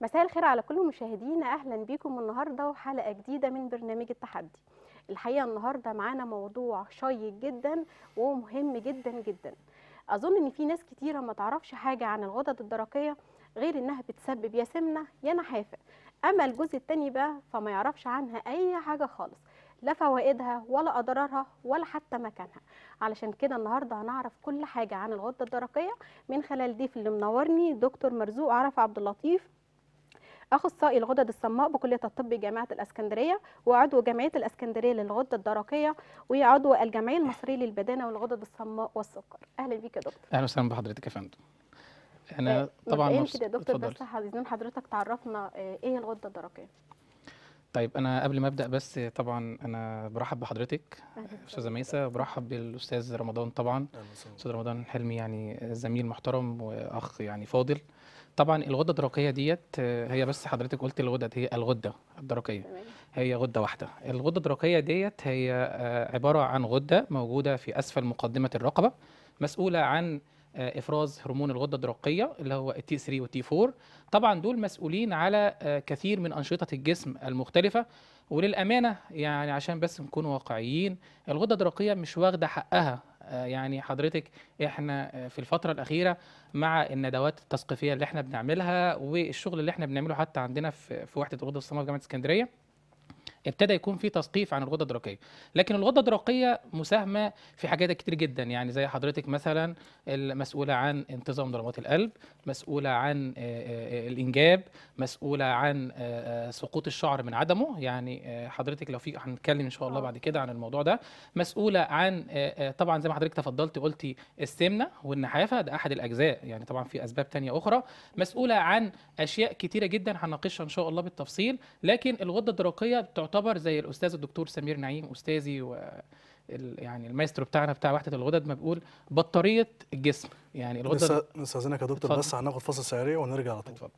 مساء الخير على كل مشاهدينا اهلا بيكم النهارده وحلقه جديده من برنامج التحدي الحقيقه النهارده معانا موضوع شيق جدا ومهم جدا جدا اظن ان في ناس كتيره ما تعرفش حاجه عن الغدد الدرقيه غير انها بتسبب يا سمنه يا نحافه اما الجزء الثاني بقى فما يعرفش عنها اي حاجه خالص لا فوائدها ولا اضرارها ولا حتى مكانها علشان كده النهارده هنعرف كل حاجه عن الغده الدرقيه من خلال ضيف اللي منورني دكتور مرزوق عرف عبد اللطيف اخصائي الغدد الصماء بكليه الطب جامعه الاسكندريه وعضو جمعيه الاسكندريه للغده الدرقيه وعضو الجمعيه المصريه للبدانه والغدد الصماء والسكر اهلا بيك يا دكتور اهلا وسهلا بحضرتك يا فندم انا آه، طبعا مبدئيا كده يا دكتور بس عايزين حضرتك تعرفنا آه، ايه الغده الدرقيه طيب انا قبل ما ابدا بس طبعا انا برحب بحضرتك استاذه ميسه وبرحب بالاستاذ رمضان طبعا استاذ رمضان حلمي يعني زميل محترم واخ يعني فاضل طبعا الغده الدرقيه ديت هي بس حضرتك قلت الغدد هي الغده الدرقيه هي غده واحده الغده الدرقيه ديت هي آه، عباره عن غده موجوده في اسفل مقدمه الرقبه مسؤوله عن آه، افراز هرمون الغده الدرقيه اللي هو التي 3 والتي 4 طبعا دول مسؤولين على آه، كثير من انشطه الجسم المختلفه وللامانه يعني عشان بس نكون واقعيين الغده الدرقيه مش واخده حقها آه، يعني حضرتك احنا آه، في الفتره الاخيره مع الندوات التثقيفيه اللي احنا بنعملها والشغل اللي احنا بنعمله حتى عندنا في وحده الغدد الصماء في جامعه اسكندريه ابتدى يكون في تثقيف عن الغده الدرقيه لكن الغده الدرقيه مساهمه في حاجات كتير جدا يعني زي حضرتك مثلا المسؤوله عن انتظام ضربات القلب مسؤوله عن آه، آه، آه، الانجاب مسؤوله عن سقوط الشعر من عدمه يعني حضرتك لو في هنتكلم ان شاء الله بعد كده عن الموضوع ده مسؤوله عن طبعا زي ما حضرتك تفضلت قلتي السمنه والنحافه ده احد الاجزاء يعني طبعا في اسباب تانية اخرى مسؤوله عن اشياء كتيره جدا هنناقشها ان شاء الله بالتفصيل لكن الغده الدرقيه تعتبر يعتبر زي الاستاذ الدكتور سمير نعيم استاذي و يعني المايسترو بتاعنا بتاع وحده الغدد ما بيقول بطاريه الجسم يعني الغدد نستاذنك يا دكتور بس هناخد فاصل سعري ونرجع على طول اتفضل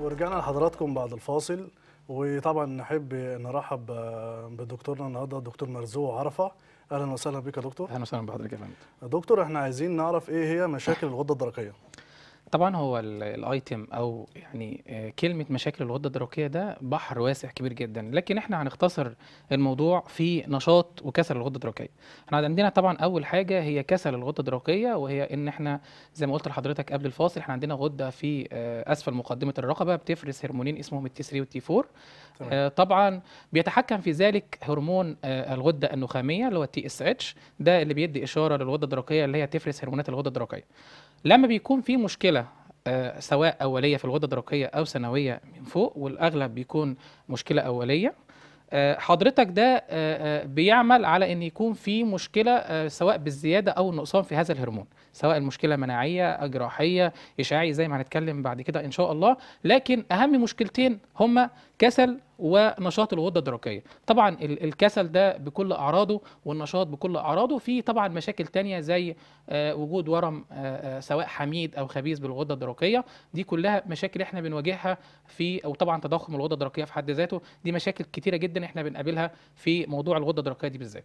ورجعنا لحضراتكم بعد الفاصل وطبعا نحب نرحب بدكتورنا النهارده الدكتور مرزوع عرفه اهلا وسهلا بك يا دكتور اهلا وسهلا بحضرتك يا فندم دكتور احنا عايزين نعرف ايه هي مشاكل الغده الدرقيه طبعا هو الايتم او يعني آه، كلمه مشاكل الغده الدرقيه ده بحر واسع كبير جدا لكن احنا هنختصر الموضوع في نشاط وكسل الغده الدرقيه احنا عندنا طبعا اول حاجه هي كسل الغده الدرقيه وهي ان احنا زي ما قلت لحضرتك قبل الفاصل احنا عندنا غده في آه، اسفل مقدمه الرقبه بتفرز هرمونين اسمهم التي 3 والتي 4 آه، طبعا بيتحكم في ذلك هرمون الغده النخاميه اللي هو التي اس اتش ده اللي بيدي اشاره للغده الدرقيه اللي هي تفرز هرمونات الغده الدرقيه لما بيكون في مشكله آه، سواء اوليه في الغده الدرقيه او سنويه من فوق والاغلب بيكون مشكله اوليه آه، حضرتك ده آه، بيعمل على ان يكون في مشكله سواء بالزياده او النقصان في هذا الهرمون سواء المشكله مناعيه جراحيه اشعاعي زي ما هنتكلم بعد كده ان شاء الله لكن اهم مشكلتين هما كسل ونشاط الغده الدرقيه طبعا الكسل ده بكل اعراضه والنشاط بكل اعراضه في طبعا مشاكل تانية زي آه، وجود ورم آه، آه، سواء حميد او خبيث بالغده الدرقيه دي كلها مشاكل احنا بنواجهها في او طبعا تضخم الغده الدرقيه في حد ذاته دي مشاكل كتيره جدا احنا بنقابلها في موضوع الغده الدرقيه دي بالذات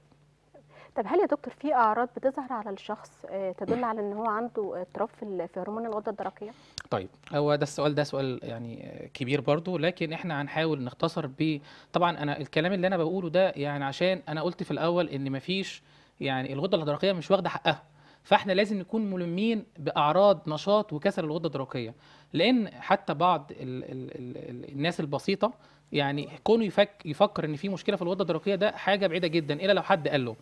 طب هل يا دكتور في اعراض بتظهر على الشخص آه، تدل على ان هو عنده اضطراب في هرمون الغده الدرقيه طيب هو ده السؤال ده سؤال يعني كبير برضو لكن احنا هنحاول نختصر ب طبعا انا الكلام اللي انا بقوله ده يعني عشان انا قلت في الاول ان مفيش يعني الغده الدرقيه مش واخده حقها فاحنا لازم نكون ملمين باعراض نشاط وكسل الغده الدرقيه لان حتى بعض الـ الـ الـ الناس البسيطه يعني كونه يفك يفكر ان في مشكله في الغده الدرقيه ده حاجه بعيده جدا الا لو حد قال له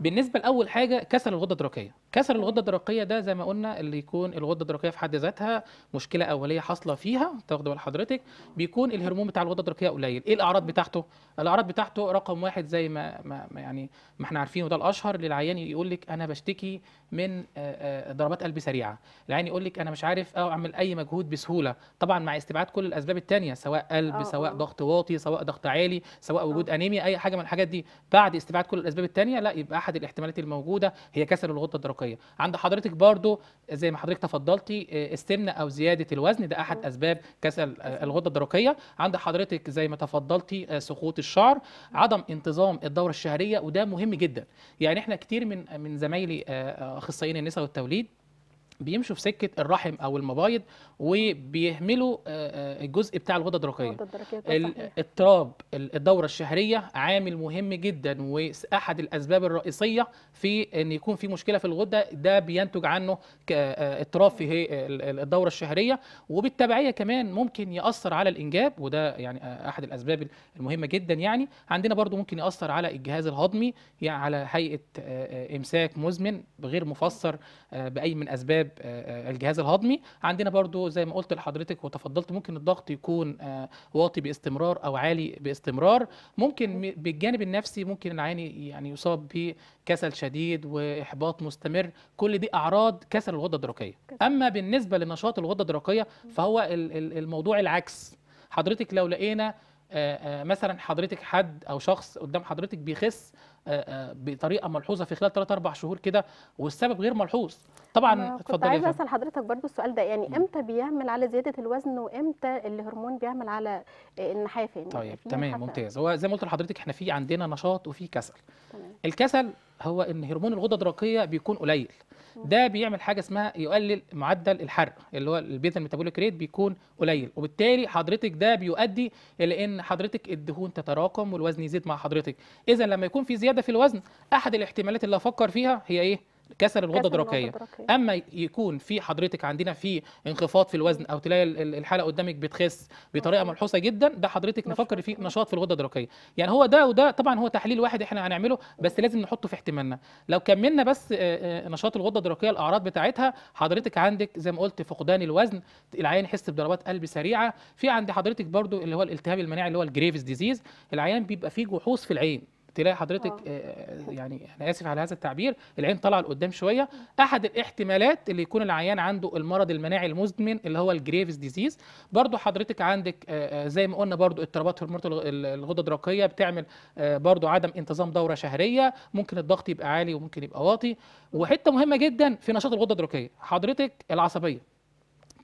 بالنسبه لاول حاجه كسر الغده الدرقيه كسر الغده الدرقيه ده زي ما قلنا اللي يكون الغده الدرقيه في حد ذاتها مشكله اوليه حاصله فيها تاخد بال حضرتك بيكون الهرمون بتاع الغده الدرقيه قليل ايه الاعراض بتاعته الاعراض بتاعته رقم واحد زي ما, ما يعني ما احنا عارفينه ده الاشهر للعيان يقول لك انا بشتكي من آه، آه، ضربات قلب سريعه العيان يقول لك انا مش عارف اعمل اي مجهود بسهوله طبعا مع استبعاد كل الاسباب الثانيه سواء قلب أوه. سواء آه. ضغط واطي سواء ضغط عالي سواء وجود أوه. انيميا اي حاجه من الحاجات دي بعد استبعاد كل الاسباب الثانيه لا يبقى احد الاحتمالات الموجوده هي كسر الغده الدرقيه عند حضرتك برضو زي ما حضرتك تفضلتي السمنه آه، او زياده الوزن ده احد اسباب كسل آه، الغده الدرقيه عند حضرتك زي ما تفضلتي آه، سقوط الشعر عدم انتظام الدوره الشهريه وده مهم جدا يعني احنا كتير من من زمايلي اخصائيين النساء والتوليد بيمشوا في سكه الرحم او المبايض وبيهملوا آه، آه، الجزء بتاع الغده الدرقيه اضطراب الدوره الشهريه عامل مهم جدا واحد الاسباب الرئيسيه في ان يكون في مشكله في الغده ده بينتج عنه اضطراب آه، في الدوره الشهريه وبالتبعيه كمان ممكن ياثر على الانجاب وده يعني احد الاسباب المهمه جدا يعني عندنا برضو ممكن ياثر على الجهاز الهضمي يعني على هيئه امساك مزمن غير مفسر باي من اسباب آه، الجهاز الهضمي عندنا برضو زي ما قلت لحضرتك وتفضلت ممكن الضغط يكون آه، واطي باستمرار او عالي باستمرار ممكن بالجانب النفسي ممكن العاني يعني يصاب بكسل شديد واحباط مستمر كل دي اعراض كسل الغده الدرقيه اما بالنسبه لنشاط الغده الدرقيه فهو الموضوع العكس حضرتك لو لقينا آه، مثلا حضرتك حد او شخص قدام حضرتك بيخس آه، آه، بطريقه ملحوظه في خلال 3 4 شهور كده والسبب غير ملحوظ طبعا اتفضلي كنت عايزه اسال حضرتك برضو السؤال ده يعني امتى بيعمل على زياده الوزن وامتى الهرمون بيعمل على آه، النحافه يعني طيب تمام ممتاز هو زي ما قلت لحضرتك احنا في عندنا نشاط وفي كسل تمام. الكسل هو ان هرمون الغده الدرقيه بيكون قليل ده بيعمل حاجه اسمها يقلل معدل الحرق اللي هو البيتا ميتابوليك ريت بيكون قليل وبالتالي حضرتك ده بيؤدي الى ان حضرتك الدهون تتراكم والوزن يزيد مع حضرتك اذا لما يكون في زياده في الوزن احد الاحتمالات اللي افكر فيها هي ايه كسر الغده الدرقيه اما يكون في حضرتك عندنا في انخفاض في الوزن او تلاقي الحاله قدامك بتخس بطريقه ملحوظه جدا ده حضرتك نفكر في نشاط في الغده الدرقيه يعني هو ده وده طبعا هو تحليل واحد احنا هنعمله بس لازم نحطه في احتمالنا لو كملنا بس آه، آه، نشاط الغده الدرقيه الاعراض بتاعتها حضرتك عندك زي ما قلت فقدان الوزن العيان يحس بضربات قلب سريعه في عند حضرتك برضو اللي هو الالتهاب المناعي اللي هو الجريفز ديزيز العيان بيبقى فيه جحوص في العين تلاقي حضرتك آه. آه، آه، يعني انا اسف على هذا التعبير العين طالعه لقدام شويه احد الاحتمالات اللي يكون العيان عنده المرض المناعي المزمن اللي هو الجريفز ديزيز برضو حضرتك عندك زي ما قلنا برضو اضطرابات في الغده الدرقيه بتعمل برضو عدم انتظام دوره شهريه ممكن الضغط يبقى عالي وممكن يبقى واطي وحته مهمه جدا في نشاط الغده الدرقيه حضرتك العصبيه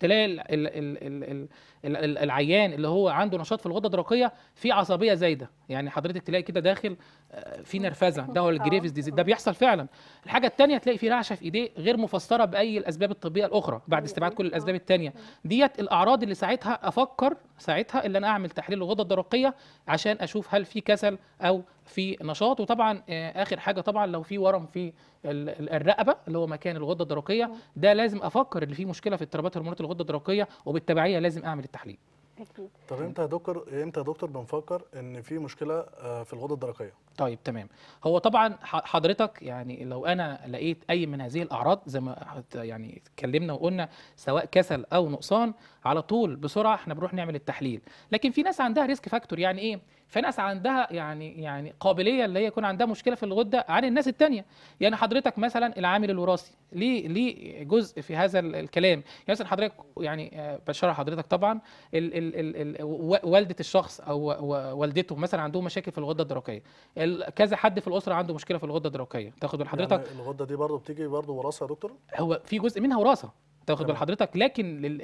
تلاقي الـ الـ الـ الـ الـ الـ الـ العيان اللي هو عنده نشاط في الغده الدرقيه في عصبيه زايده يعني حضرتك تلاقي كده داخل آه، في نرفزه ده هو آه. الجريفز ديزيز ده بيحصل فعلا الحاجه الثانيه تلاقي في رعشه في ايديه غير مفسره باي الاسباب الطبيه الاخرى بعد أيوة، استبعاد أيوة، كل الاسباب آه. الثانيه ديت الاعراض اللي ساعتها افكر ساعتها اللي انا اعمل تحليل الغده الدرقيه عشان اشوف هل في كسل او في نشاط وطبعا آه، اخر حاجه طبعا لو في ورم في الرقبه اللي هو مكان الغده الدرقيه ده لازم افكر ان في مشكله في اضطرابات هرمونات الغده الدرقيه وبالتبعيه لازم اعمل التحليل اكيد طب امتى يا دكتور امتى يا دكتور بنفكر ان في مشكله آه، في الغده الدرقيه طيب تمام هو طبعا حضرتك يعني لو انا لقيت اي من هذه الاعراض زي ما يعني اتكلمنا وقلنا سواء كسل او نقصان على طول بسرعه احنا بنروح نعمل التحليل لكن في ناس عندها ريسك فاكتور يعني ايه في ناس عندها يعني يعني قابليه اللي هي يكون عندها مشكله في الغده عن الناس الثانيه يعني حضرتك مثلا العامل الوراثي ليه ليه جزء في هذا الكلام يعني مثلا حضرتك يعني آه، بشرح حضرتك طبعا ال ال ال والده الشخص او والدته مثلا عندهم مشاكل في الغده الدرقيه كذا حد في الاسره عنده مشكله في الغده الدرقيه تاخد من حضرتك يعني الغده دي برضه بتيجي برضه وراثه يا دكتور هو في جزء منها وراثه تاخد بال حضرتك لكن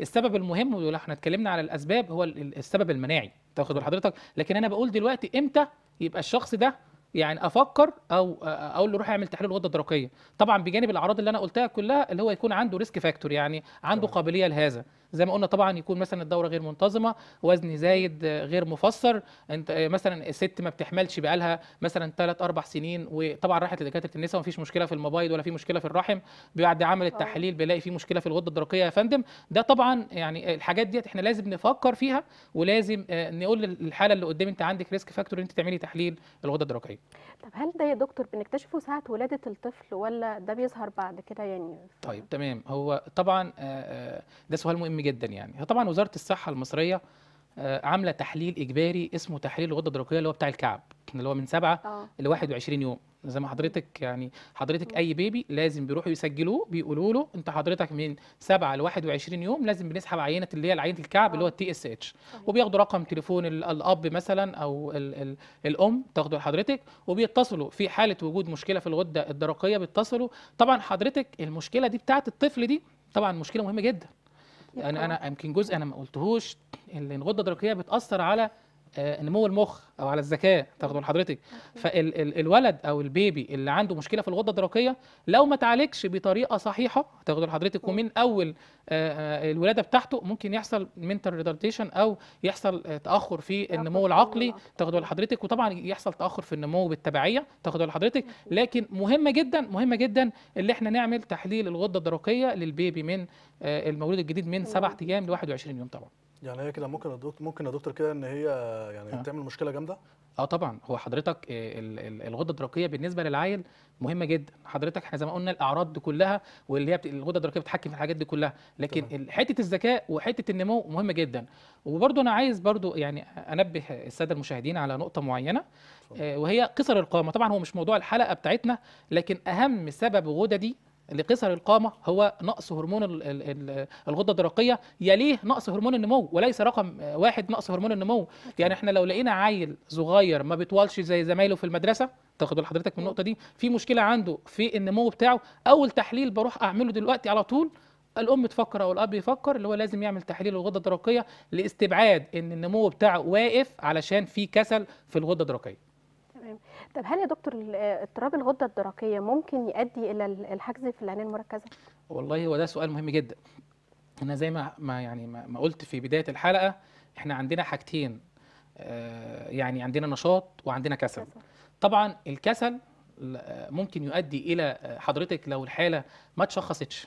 السبب المهم ولو احنا اتكلمنا على الاسباب هو السبب المناعي تاخد بال حضرتك لكن انا بقول دلوقتي امتى يبقى الشخص ده يعني افكر او اقول له روح اعمل تحليل الغده الدرقيه طبعا بجانب الاعراض اللي انا قلتها كلها اللي هو يكون عنده ريسك فاكتور يعني عنده قابليه لهذا زي ما قلنا طبعا يكون مثلا الدوره غير منتظمه وزن زايد غير مفسر انت مثلا الست ما بتحملش بقالها مثلا 3 4 سنين وطبعا راحت لدكاتره النساء ومفيش مشكله في المبايض ولا في مشكله في الرحم بعد عمل آه. التحليل بلاقي في مشكله في الغده الدرقيه يا فندم ده طبعا يعني الحاجات ديت احنا لازم نفكر فيها ولازم آه، نقول للحاله اللي قدام انت عندك ريسك فاكتور انت تعملي تحليل الغده الدرقيه طب هل ده يا دكتور بنكتشفه ساعه ولاده الطفل ولا ده بيظهر بعد كده يعني طيب تمام هو طبعا آه، ده سؤال مهم جدا يعني طبعا وزاره الصحه المصريه آه، عامله تحليل اجباري اسمه تحليل الغده الدرقيه اللي هو بتاع الكعب اللي هو من 7 ل 21 يوم زي ما حضرتك يعني حضرتك آه. اي بيبي لازم بيروحوا يسجلوه بيقولوا له انت حضرتك من 7 ل 21 يوم لازم بنسحب عينه اللي هي عينه الكعب اللي هو آه. التي اس اتش وبياخدوا رقم تليفون الاب مثلا او الـ الـ الام تاخده لحضرتك وبيتصلوا في حاله وجود مشكله في الغده الدرقيه بيتصلوا طبعا حضرتك المشكله دي بتاعت الطفل دي طبعا مشكله مهمه جدا يعني انا أه. يمكن جزء انا ما قلتهوش ان الغده الدرقيه بتاثر على آه، نمو المخ او على الذكاء تاخده لحضرتك فالولد او البيبي اللي عنده مشكله في الغده الدرقيه لو ما اتعالجش بطريقه صحيحه تاخده لحضرتك ومن اول آه، آه، الولاده بتاعته ممكن يحصل منتال ريتارديشن او يحصل تاخر في النمو العقلي تاخده لحضرتك وطبعا يحصل تاخر في النمو بالتبعيه تاخده لحضرتك لكن مهمه جدا مهمه جدا اللي احنا نعمل تحليل الغده الدرقيه للبيبي من المولود الجديد من 7 ايام ل 21 يوم طبعا يعني هي كده ممكن الدكتور ممكن يا دكتور كده ان هي يعني أه. تعمل مشكله جامده اه طبعا هو حضرتك آه الغده الدرقيه بالنسبه للعيل مهمه جدا حضرتك احنا زي ما قلنا الاعراض دي كلها واللي هي الغده الدرقيه بتتحكم في الحاجات دي كلها لكن حته الذكاء وحته النمو مهمه جدا وبرده انا عايز برده يعني انبه الساده المشاهدين على نقطه معينه آه وهي قصر القامه طبعا هو مش موضوع الحلقه بتاعتنا لكن اهم سبب غددي لقصر القامه هو نقص هرمون الغده الدرقيه يليه نقص هرمون النمو وليس رقم واحد نقص هرمون النمو يعني احنا لو لقينا عيل صغير ما بيطولش زي زمايله في المدرسه تاخد حضرتك من النقطه دي في مشكله عنده في النمو بتاعه اول تحليل بروح اعمله دلوقتي على طول الام تفكر او الاب يفكر اللي هو لازم يعمل تحليل الغده الدرقيه لاستبعاد ان النمو بتاعه واقف علشان في كسل في الغده الدرقيه طب هل يا دكتور اضطراب الغده الدرقيه ممكن يؤدي الى الحجز في العنايه المركزه؟ والله هو ده سؤال مهم جدا. انا زي ما ما يعني ما قلت في بدايه الحلقه احنا عندنا حاجتين آه، يعني عندنا نشاط وعندنا كسل. طبعا الكسل آه، ممكن يؤدي الى آه، حضرتك لو الحاله ما اتشخصتش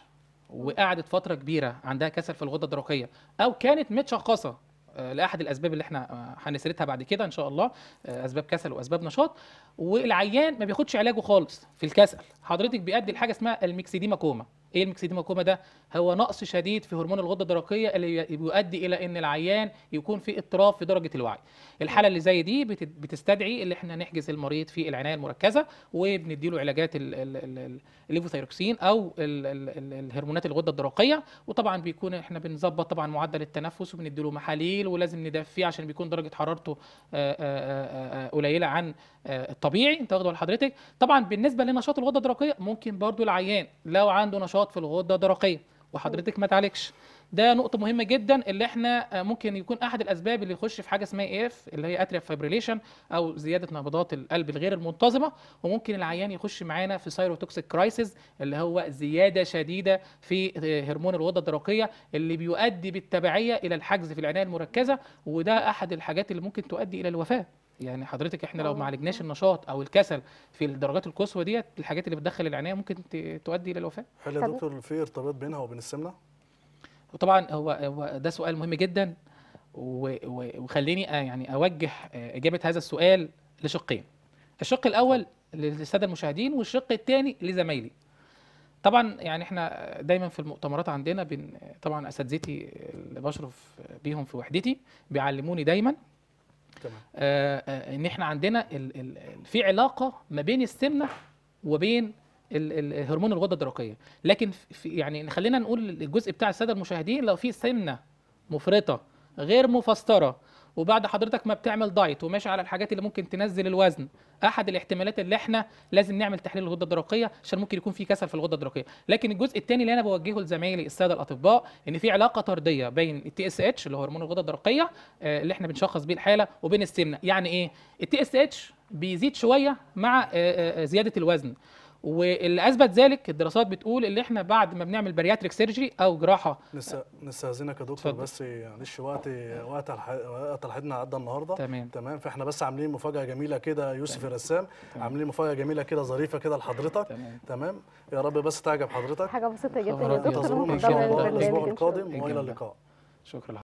وقعدت فتره كبيره عندها كسل في الغده الدرقيه او كانت متشخصه آه، لاحد الاسباب اللي احنا آه، هنسردها بعد كده ان شاء الله آه، اسباب كسل واسباب نشاط والعيان ما بياخدش علاجه خالص في الكسل حضرتك بيؤدي لحاجه اسمها الميكسيديما كوما ايه الميكسيديما كوما ده هو نقص شديد في هرمون الغده الدرقيه اللي بيؤدي الى ان العيان يكون في اضطراب في درجه الوعي الحاله اللي زي دي بتستدعي ان احنا نحجز المريض في العنايه المركزه وبنديله علاجات الليفوثيروكسين او الهرمونات الغده الدرقيه وطبعا بيكون احنا بنظبط طبعا معدل التنفس وبنديله محاليل ولازم ندفيه عشان بيكون درجه حرارته آه، آه، آه، قليله عن الطبيعي انت واخده لحضرتك طبعا بالنسبه لنشاط الغده الدرقيه ممكن برضو العيان لو عنده نشاط في الغده الدرقيه وحضرتك ما تعالجش ده نقطة مهمة جدا اللي احنا آه، ممكن يكون أحد الأسباب اللي يخش في حاجة اسمها اف اللي هي اتريا فيبريليشن أو زيادة نبضات القلب الغير المنتظمة وممكن العيان يخش معانا في سايروتوكسيك كرايسيس اللي هو زيادة شديدة في آه، هرمون الغدة الدرقية اللي بيؤدي بالتبعية إلى الحجز في العناية المركزة وده أحد الحاجات اللي ممكن تؤدي إلى الوفاة يعني حضرتك احنا لو اه ما عالجناش اه. النشاط او الكسل في الدرجات القصوى ديت الحاجات اللي بتدخل العنايه ممكن تؤدي الى الوفاه هل يا دكتور في ارتباط بينها وبين السمنه وطبعا هو هو ده سؤال مهم جدا وخليني يعني اوجه اجابه هذا السؤال لشقين الشق الاول للساده المشاهدين والشق الثاني لزمايلي طبعا يعني احنا دايما في المؤتمرات عندنا بن طبعا اساتذتي اللي بشرف بيهم في وحدتي بيعلموني دايما آه، آه، ان احنا عندنا في علاقه ما بين السمنه وبين هرمون الغده الدرقيه لكن في يعني خلينا نقول الجزء بتاع الساده المشاهدين لو في سمنه مفرطه غير مفسطره وبعد حضرتك ما بتعمل دايت وماشي على الحاجات اللي ممكن تنزل الوزن احد الاحتمالات اللي احنا لازم نعمل تحليل الغده الدرقيه عشان ممكن يكون في كسل في الغده الدرقيه لكن الجزء الثاني اللي انا بوجهه لزمايلي الساده الاطباء ان في علاقه طرديه بين التي اس اتش اللي هو هرمون الغده الدرقيه آه، اللي احنا بنشخص بيه الحاله وبين السمنه يعني ايه التي اس اتش بيزيد شويه مع آه، آه، زياده الوزن واللي اثبت ذلك الدراسات بتقول ان احنا بعد ما بنعمل بارياتريك سيرجري او جراحه نس... نستاذنك يا دكتور فضل. بس معلش وقت وقت وقت الحدنا عدى النهارده تمام تمام فاحنا بس عاملين مفاجاه جميله كده يوسف تمام. الرسام تمام. عاملين مفاجاه جميله كده ظريفه كده لحضرتك تمام. تمام يا رب بس تعجب حضرتك حاجه بسيطه جدا يا دكتور ان شاء الله الاسبوع القادم والى اللقاء شكرا